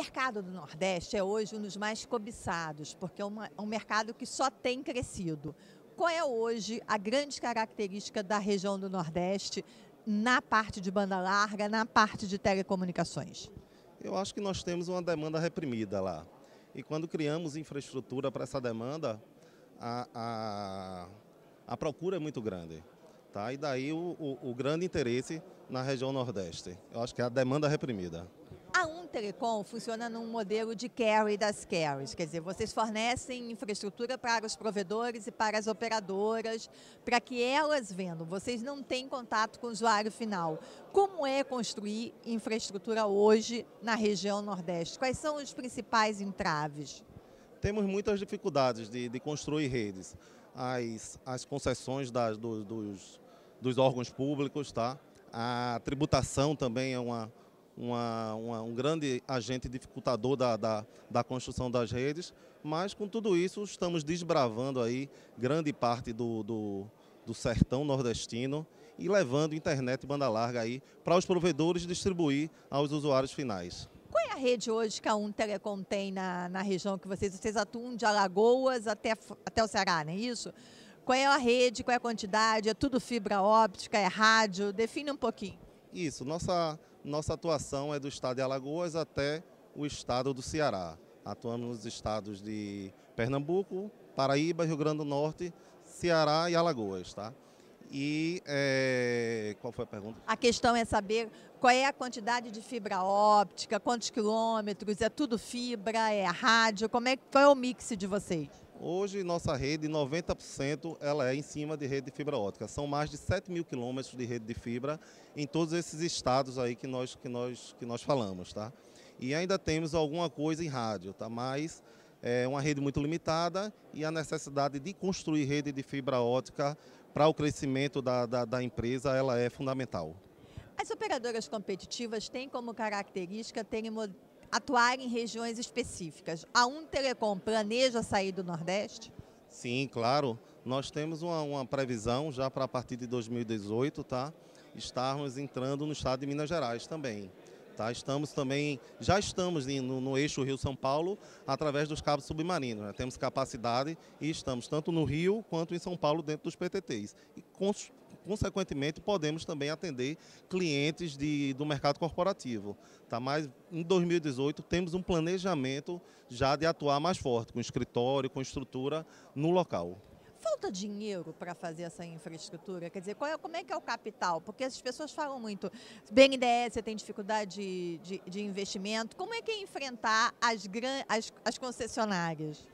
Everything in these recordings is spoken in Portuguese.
mercado do Nordeste é hoje um dos mais cobiçados, porque é, uma, é um mercado que só tem crescido. Qual é hoje a grande característica da região do Nordeste na parte de banda larga, na parte de telecomunicações? Eu acho que nós temos uma demanda reprimida lá. E quando criamos infraestrutura para essa demanda, a, a, a, procura é muito grande. Tá? E daí o, o, o grande interesse na região Nordeste. Eu acho que é a demanda reprimida. Telecom funciona num modelo de carry das carries, quer dizer, vocês fornecem infraestrutura para os provedores e para as operadoras, para que elas vendam, vocês não têm contato com o usuário final. Como é construir infraestrutura hoje na região Nordeste? Quais são os principais entraves? Temos muitas dificuldades de, de construir redes. As, as concessões das, do, dos, dos órgãos públicos, tá? A tributação também é uma, uma, uma, um grande agente dificultador da, da, da, construção das redes, mas com tudo isso estamos desbravando aí grande parte do, do, do sertão nordestino e levando internet e banda larga aí para os provedores distribuir aos usuários finais. Qual é a rede hoje que a Um Telecom tem na, na região que vocês, vocês atuam de Alagoas até, até o Ceará, não é isso? Qual é a rede, qual é a quantidade, é tudo fibra óptica, é rádio? Define um pouquinho. Isso, nossa nossa atuação é do estado de Alagoas até o estado do Ceará. Atuamos nos estados de Pernambuco, Paraíba, Rio Grande do Norte, Ceará e Alagoas, tá? E é, qual foi a pergunta? A questão é saber qual é a quantidade de fibra óptica, quantos quilômetros, é tudo fibra, é rádio, como é, qual é o mix de vocês? Hoje, nossa rede, 90% ela é em cima de rede de fibra ótica. São mais de 7 mil quilômetros de rede de fibra em todos esses estados aí que nós, que nós, que nós falamos, tá? E ainda temos alguma coisa em rádio, tá? Mas é uma rede muito limitada e a necessidade de construir rede de fibra ótica para o crescimento da, da, da empresa, ela é fundamental. As operadoras competitivas têm como característica terem atuar em regiões específicas. A Untelecom planeja sair do Nordeste? Sim, claro. Nós temos uma, uma previsão já para a partir de 2018, tá? Estarmos entrando no estado de Minas Gerais também. Tá? Estamos também, já estamos no, no eixo Rio-São Paulo através dos cabos submarinos. Né? Temos capacidade e estamos tanto no Rio quanto em São Paulo dentro dos PTTs. E consequentemente, podemos também atender clientes de, do mercado corporativo. Tá? Mas em 2018 temos um planejamento já de atuar mais forte, com escritório, com estrutura no local. Falta dinheiro para fazer essa infraestrutura? Quer dizer, é, como é que é o capital? Porque as pessoas falam muito, BNDES você tem dificuldade de, de, de, investimento. Como é que é enfrentar as, gran, as, as concessionárias?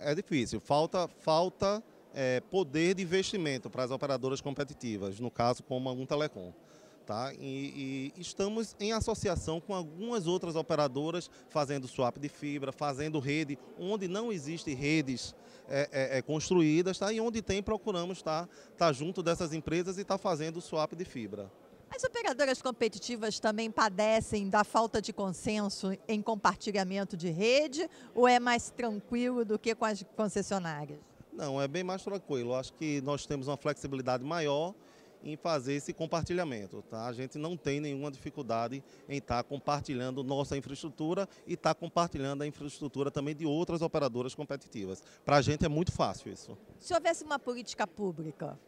É difícil, falta, falta é, poder de investimento para as operadoras competitivas, no caso como a telecom. Tá? E, e, estamos em associação com algumas outras operadoras fazendo swap de fibra, fazendo rede, onde não existem redes é, é, é, construídas, tá? E onde tem, procuramos estar tá, tá junto dessas empresas e estar tá fazendo swap de fibra. As operadoras competitivas também padecem da falta de consenso em compartilhamento de rede ou é mais tranquilo do que com as concessionárias? Não, é bem mais tranquilo. Acho que nós temos uma flexibilidade maior em fazer esse compartilhamento. Tá? A gente não tem nenhuma dificuldade em estar tá compartilhando nossa infraestrutura e estar tá compartilhando a infraestrutura também de outras operadoras competitivas. Para a gente é muito fácil isso. Se houvesse uma política pública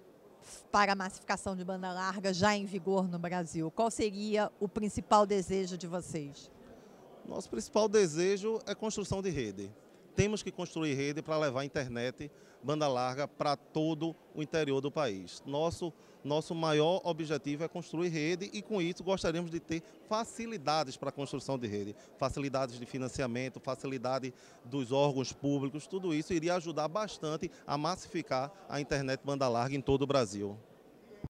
para a massificação de banda larga já em vigor no Brasil, qual seria o principal desejo de vocês? Nosso principal desejo é construção de rede temos que construir rede para levar internet banda larga para todo o interior do país. Nosso, nosso maior objetivo é construir rede e, com isso, gostaríamos de ter facilidades para a construção de rede. Facilidades de financiamento, facilidade dos órgãos públicos, tudo isso iria ajudar bastante a massificar a internet banda larga em todo o Brasil.